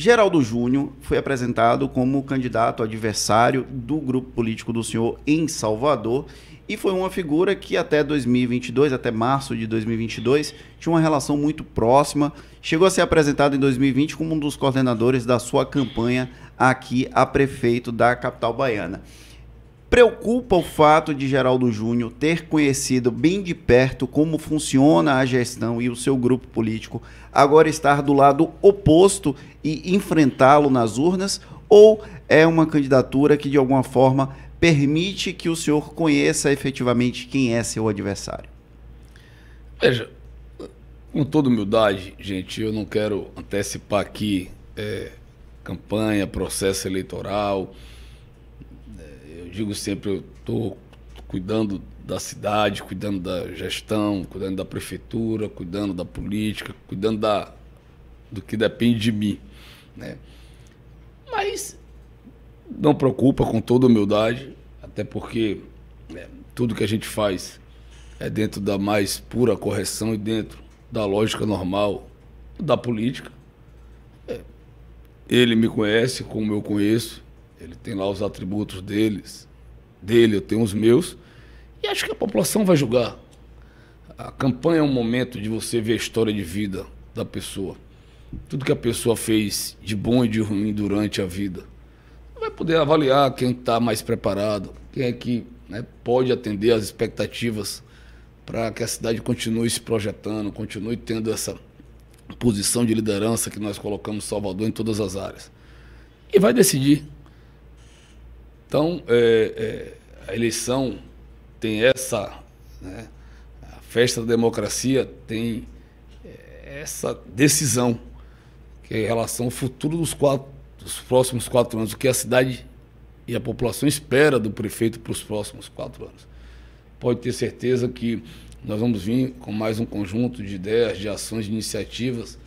Geraldo Júnior foi apresentado como candidato adversário do grupo político do senhor em Salvador e foi uma figura que até 2022, até março de 2022, tinha uma relação muito próxima. Chegou a ser apresentado em 2020 como um dos coordenadores da sua campanha aqui a prefeito da capital baiana. Preocupa o fato de Geraldo Júnior ter conhecido bem de perto como funciona a gestão e o seu grupo político, agora estar do lado oposto e enfrentá-lo nas urnas? Ou é uma candidatura que, de alguma forma, permite que o senhor conheça efetivamente quem é seu adversário? Veja, com toda humildade, gente, eu não quero antecipar aqui é, campanha, processo eleitoral eu digo sempre, eu estou cuidando da cidade, cuidando da gestão, cuidando da prefeitura, cuidando da política, cuidando da, do que depende de mim. Né? Mas não preocupa com toda humildade, até porque né, tudo que a gente faz é dentro da mais pura correção e dentro da lógica normal da política. É, ele me conhece como eu conheço, ele tem lá os atributos deles, dele, eu tenho os meus. E acho que a população vai julgar. A campanha é um momento de você ver a história de vida da pessoa. Tudo que a pessoa fez de bom e de ruim durante a vida. Vai poder avaliar quem está mais preparado, quem é que né, pode atender as expectativas para que a cidade continue se projetando, continue tendo essa posição de liderança que nós colocamos Salvador em todas as áreas. E vai decidir então, é, é, a eleição tem essa. Né, a festa da democracia tem é, essa decisão que é em relação ao futuro dos, quatro, dos próximos quatro anos, o que a cidade e a população espera do prefeito para os próximos quatro anos. Pode ter certeza que nós vamos vir com mais um conjunto de ideias, de ações, de iniciativas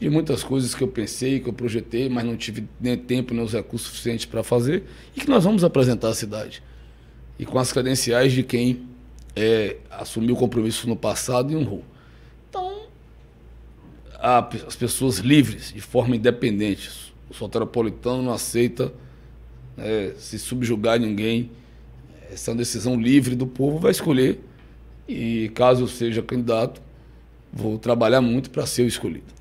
de muitas coisas que eu pensei, que eu projetei, mas não tive nem né, tempo nem os recursos suficientes para fazer e que nós vamos apresentar à cidade. E com as credenciais de quem é, assumiu compromisso no passado e honrou. Então, as pessoas livres, de forma independente. O soteropolitano não aceita é, se subjugar a ninguém. Essa é uma decisão livre do povo, vai escolher. E caso eu seja candidato, vou trabalhar muito para ser o escolhido.